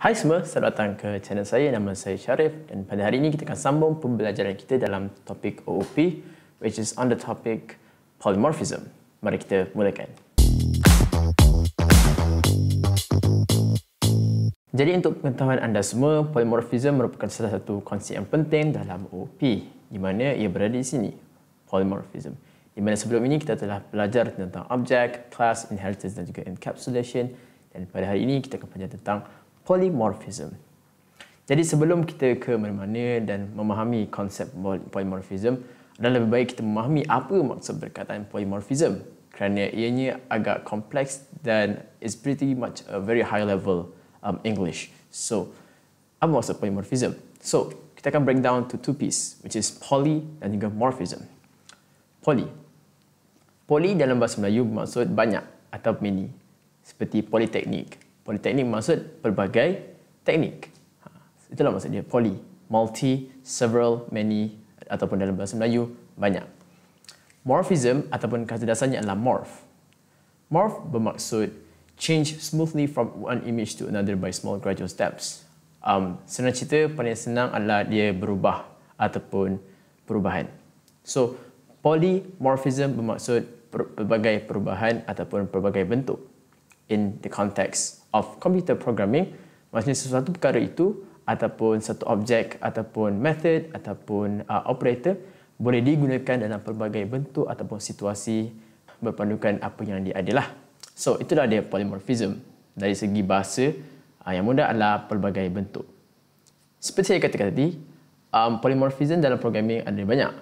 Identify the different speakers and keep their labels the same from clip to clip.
Speaker 1: Hai semua, selamat datang ke channel saya. Nama saya Sharif dan pada hari ini kita akan sambung pembelajaran kita dalam topik OOP which is on the topic polymorphism. Mari kita mulakan. Jadi untuk pengetahuan anda semua, polymorphism merupakan salah satu konsep yang penting dalam OOP di mana ia berada di sini, polymorphism. Di mana sebelum ini kita telah belajar tentang objek, class, inheritance dan juga encapsulation dan pada hari ini kita akan belajar tentang polymorphism. Jadi sebelum kita ke mana-mana dan memahami konsep polymorphism, adalah lebih baik kita memahami apa maksud perkataan polymorphism kerana ianya agak kompleks dan it's pretty much a very high level um, English. So, apa maksud polymorphism? So, kita akan break down to two piece which is poly dan juga morphism. Poly. Poly dalam bahasa Melayu bermaksud banyak atau many seperti politeknik, Politeknik maksud pelbagai teknik. Ha, itulah maksud dia, poli. Multi, several, many, ataupun dalam bahasa Melayu, banyak. Morphism ataupun kata dasarnya adalah morph. Morph bermaksud change smoothly from one image to another by small gradual steps. Um, senang cerita, paling senang adalah dia berubah ataupun perubahan. So, polymorphism bermaksud pelbagai perubahan ataupun pelbagai bentuk in the context of computer programming. Maksudnya sesuatu perkara itu ataupun satu objek ataupun method ataupun uh, operator boleh digunakan dalam pelbagai bentuk ataupun situasi berpandukan apa yang dia adalah. So itulah dia polymorphism. Dari segi bahasa uh, yang mudah adalah pelbagai bentuk. Seperti saya katakan tadi, um, polymorphism dalam programming ada banyak.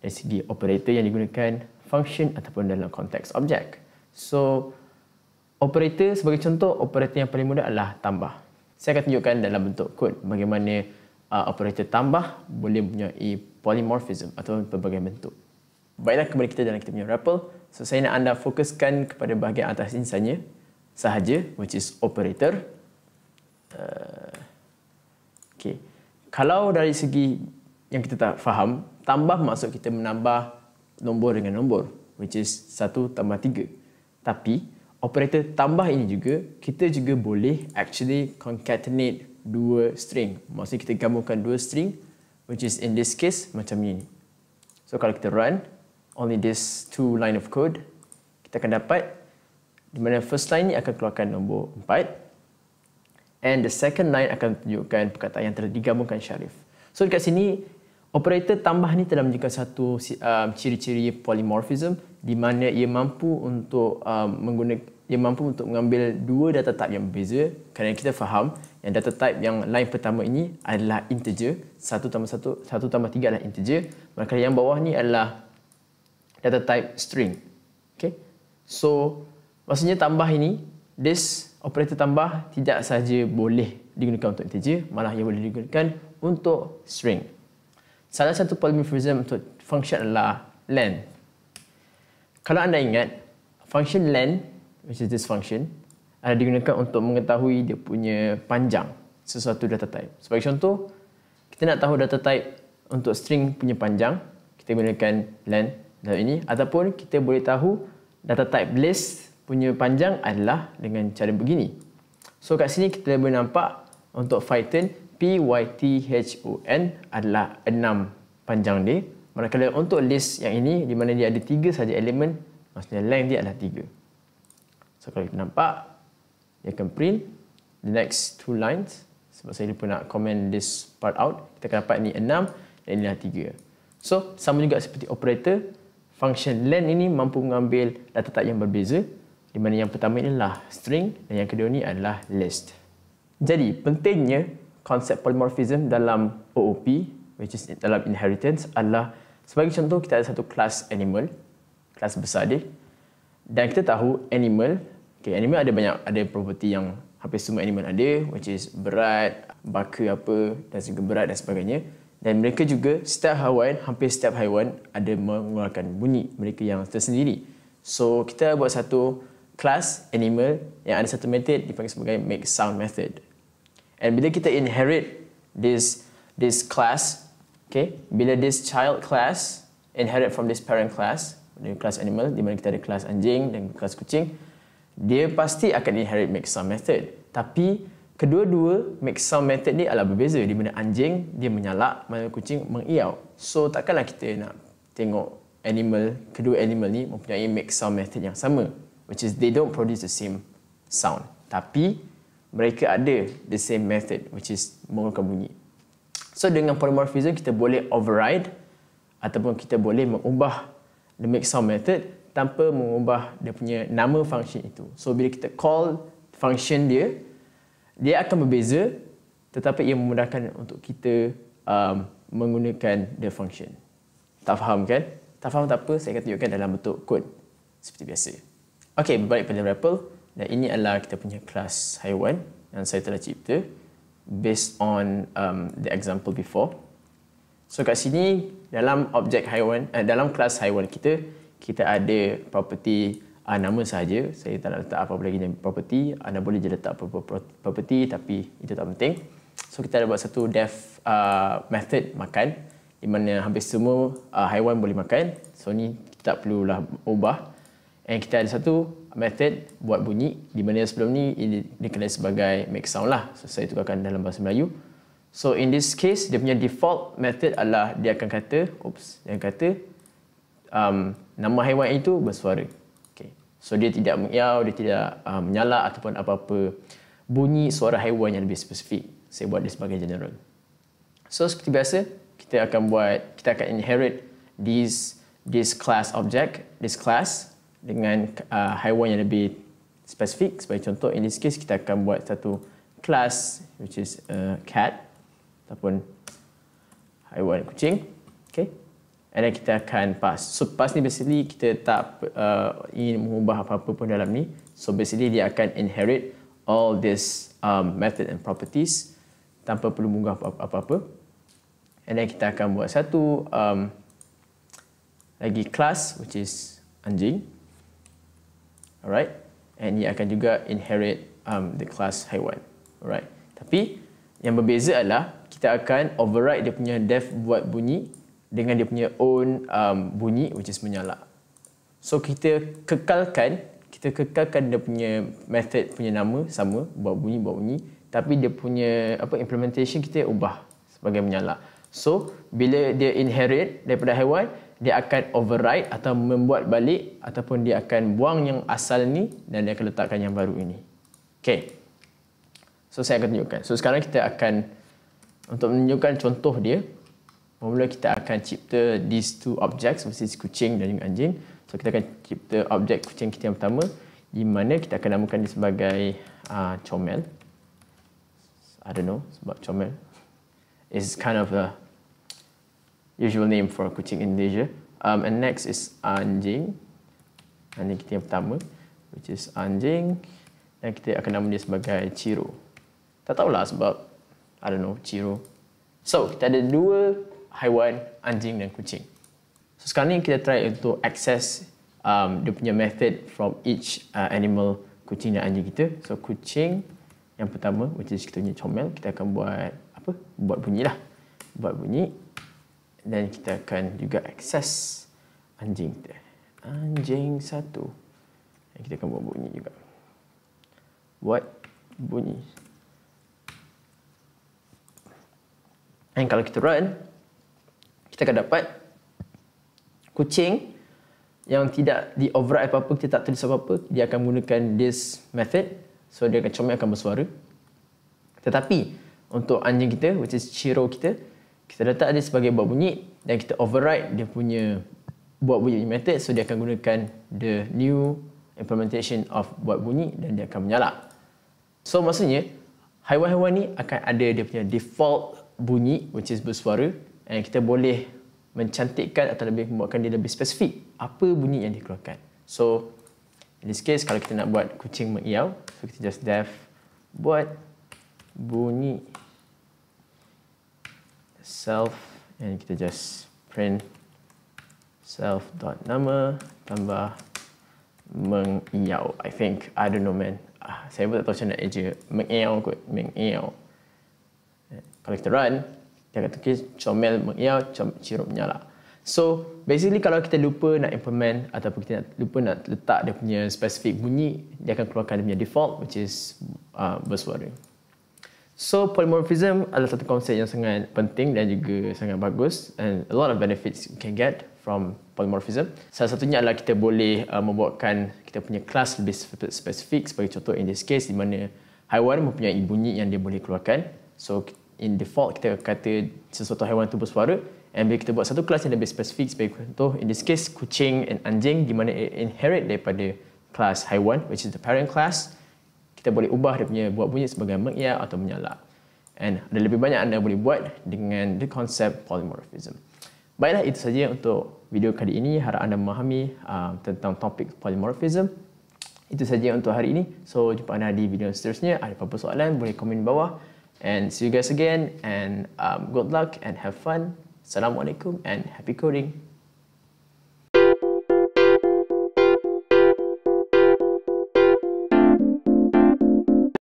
Speaker 1: Dari segi operator yang digunakan, function ataupun dalam konteks objek. So, operator sebagai contoh operator yang paling mudah adalah tambah saya akan tunjukkan dalam bentuk kod bagaimana uh, operator tambah boleh mempunyai polymorphism atau pelbagai bentuk baiklah kembali kita dalam kita punya REPL so saya nak anda fokuskan kepada bahagian atas insanya sahaja which is operator uh, okay. kalau dari segi yang kita tak faham tambah maksud kita menambah nombor dengan nombor which is 1 tambah 3 tapi operator tambah ini juga, kita juga boleh actually concatenate dua string. Maksudnya kita gabungkan dua string, which is in this case macam ini. So kalau kita run, only this two line of code, kita akan dapat di mana first line ni akan keluarkan nombor 4 and the second line akan tunjukkan perkataan yang telah digabungkan Sharif. So dekat sini, Operator tambah ni telah menunjukkan satu um, ciri-ciri polymorphism di mana ia mampu untuk um, menggunakan ia mampu untuk mengambil dua data type yang berbeza kerana kita faham yang data type yang lain pertama ini adalah integer 1 tambah 1 1 tambah 3 adalah integer maka yang bawah ni adalah data type string okay? so maksudnya tambah ini this operator tambah tidak sahaja boleh digunakan untuk integer malah ia boleh digunakan untuk string salah satu polymorphism untuk function adalah len. Kalau anda ingat, function len, which is this function, ada digunakan untuk mengetahui dia punya panjang sesuatu data type. Sebagai contoh, kita nak tahu data type untuk string punya panjang, kita gunakan len dalam ini. Ataupun kita boleh tahu data type list punya panjang adalah dengan cara begini. So kat sini kita boleh nampak untuk Python PYTHON adalah enam panjang dia. Manakala untuk list yang ini di mana dia ada tiga saja elemen, maksudnya length dia adalah tiga. So kalau kita nampak dia akan print the next two lines. Sebab saya pun nak comment this part out. Kita akan dapat ni enam dan ini adalah tiga. So sama juga seperti operator, function len ini mampu mengambil data type yang berbeza di mana yang pertama ini adalah string dan yang kedua ni adalah list. Jadi pentingnya konsep polymorphism dalam OOP which is dalam inheritance adalah sebagai contoh kita ada satu kelas animal kelas besar dia dan kita tahu animal okay, animal ada banyak ada property yang hampir semua animal ada which is berat baka apa dan juga berat dan sebagainya dan mereka juga setiap haiwan hampir setiap haiwan ada mengeluarkan bunyi mereka yang tersendiri so kita buat satu kelas animal yang ada satu method dipanggil sebagai make sound method And bila kita inherit this this class, okay, bila this child class inherit from this parent class, the class animal, di mana kita ada class anjing dan class kucing, dia pasti akan inherit make some method. Tapi kedua-dua make some method ni adalah berbeza di mana anjing dia menyalak, mana kucing mengiau. So takkanlah kita nak tengok animal, kedua animal ni mempunyai make some method yang sama, which is they don't produce the same sound. Tapi mereka ada the same method which is mengeluarkan bunyi. So dengan polymorphism kita boleh override ataupun kita boleh mengubah the make sound method tanpa mengubah dia punya nama function itu. So bila kita call function dia, dia akan berbeza tetapi ia memudahkan untuk kita um, menggunakan the function. Tak faham kan? Tak faham tak apa, saya akan tunjukkan dalam bentuk kod seperti biasa. Okay, balik pada REPL. Dan ini adalah kita punya kelas haiwan yang saya telah cipta based on um, the example before. So kat sini dalam objek haiwan eh, dalam kelas haiwan kita kita ada property uh, nama saja. Saya tak nak letak apa-apa lagi dalam property. Anda boleh je letak apa-apa property tapi itu tak penting. So kita ada buat satu def uh, method makan di mana hampir semua uh, haiwan boleh makan. So ni kita tak perlulah ubah. Dan kita ada satu method buat bunyi di mana sebelum ni ini dikenali sebagai make sound lah. So, saya tukarkan dalam bahasa Melayu. So in this case dia punya default method adalah dia akan kata oops dia akan kata um, nama haiwan itu bersuara. Okay. So dia tidak mengiau, dia tidak uh, menyala ataupun apa-apa bunyi suara haiwan yang lebih spesifik. Saya buat dia sebagai general. So seperti biasa kita akan buat kita akan inherit this this class object this class dengan uh, haiwan yang lebih spesifik sebagai contoh in this case kita akan buat satu class which is a cat ataupun haiwan kucing okay and then kita akan pass so pass ni basically kita tak uh, ingin mengubah apa-apa pun dalam ni so basically dia akan inherit all this um, method and properties tanpa perlu mengubah apa-apa and then kita akan buat satu um, lagi class which is anjing alright and ia akan juga inherit um, the class haiwan alright tapi yang berbeza adalah kita akan override dia punya deaf buat bunyi dengan dia punya own um, bunyi which is menyala so kita kekalkan kita kekalkan dia punya method punya nama sama buat bunyi buat bunyi tapi dia punya apa implementation kita ubah sebagai menyala so bila dia inherit daripada haiwan dia akan override atau membuat balik ataupun dia akan buang yang asal ni dan dia akan letakkan yang baru ini. Okay. So saya akan tunjukkan. So sekarang kita akan untuk menunjukkan contoh dia. Mula kita akan cipta these two objects which is kucing dan juga anjing. So kita akan cipta objek kucing kita yang pertama di mana kita akan namakan dia sebagai uh, comel. I don't know sebab comel It's kind of a usual name for kucing Indonesia. Um, and next is anjing. Anjing kita yang pertama, which is anjing. Dan kita akan nama dia sebagai Ciro. Tak tahulah sebab, I don't know, Ciro. So, kita ada dua haiwan, anjing dan kucing. So, sekarang ni kita try untuk access um, dia punya method from each uh, animal kucing dan anjing kita. So, kucing yang pertama, which is kita punya comel, kita akan buat apa? Buat bunyi lah. Buat bunyi dan kita akan juga akses anjing kita. Anjing satu. Dan kita akan buat bunyi juga. Buat bunyi. Dan kalau kita run, kita akan dapat kucing yang tidak di override apa-apa, kita tak tulis apa-apa, dia akan gunakan this method. So dia akan comel akan bersuara. Tetapi untuk anjing kita, which is Chiro kita, kita letak dia sebagai buat bunyi dan kita override dia punya buat bunyi method so dia akan gunakan the new implementation of buat bunyi dan dia akan menyala. So maksudnya haiwan-haiwan ni akan ada dia punya default bunyi which is bersuara and kita boleh mencantikkan atau lebih membuatkan dia lebih spesifik apa bunyi yang dikeluarkan. So in this case kalau kita nak buat kucing mengiau so kita just def buat bunyi self and kita just print self dot nama tambah mengiau. I think I don't know man. Ah, saya pun tak tahu macam nak eja mengiau kot mengiau. Eh, kalau kita run, dia kata okay, comel mengiau, com sirup nyala. So basically kalau kita lupa nak implement atau kita lupa nak letak dia punya specific bunyi, dia akan keluarkan dia punya default which is uh, bersuara. So polymorphism adalah satu konsep yang sangat penting dan juga sangat bagus and a lot of benefits you can get from polymorphism. Salah satunya adalah kita boleh uh, membuatkan kita punya kelas lebih spesifik sebagai contoh in this case di mana haiwan mempunyai bunyi yang dia boleh keluarkan. So in default kita kata sesuatu haiwan itu bersuara and bila kita buat satu kelas yang lebih spesifik sebagai contoh in this case kucing and anjing di mana inherit daripada kelas haiwan which is the parent class kita boleh ubah dia punya buat bunyi sebagai mengiak atau menyala. And ada lebih banyak anda boleh buat dengan the concept polymorphism. Baiklah, itu saja untuk video kali ini. Harap anda memahami uh, tentang topik polymorphism. Itu saja untuk hari ini. So, jumpa anda di video seterusnya. Ada apa-apa soalan, boleh komen di bawah. And see you guys again. And um, good luck and have fun. Assalamualaikum and happy coding.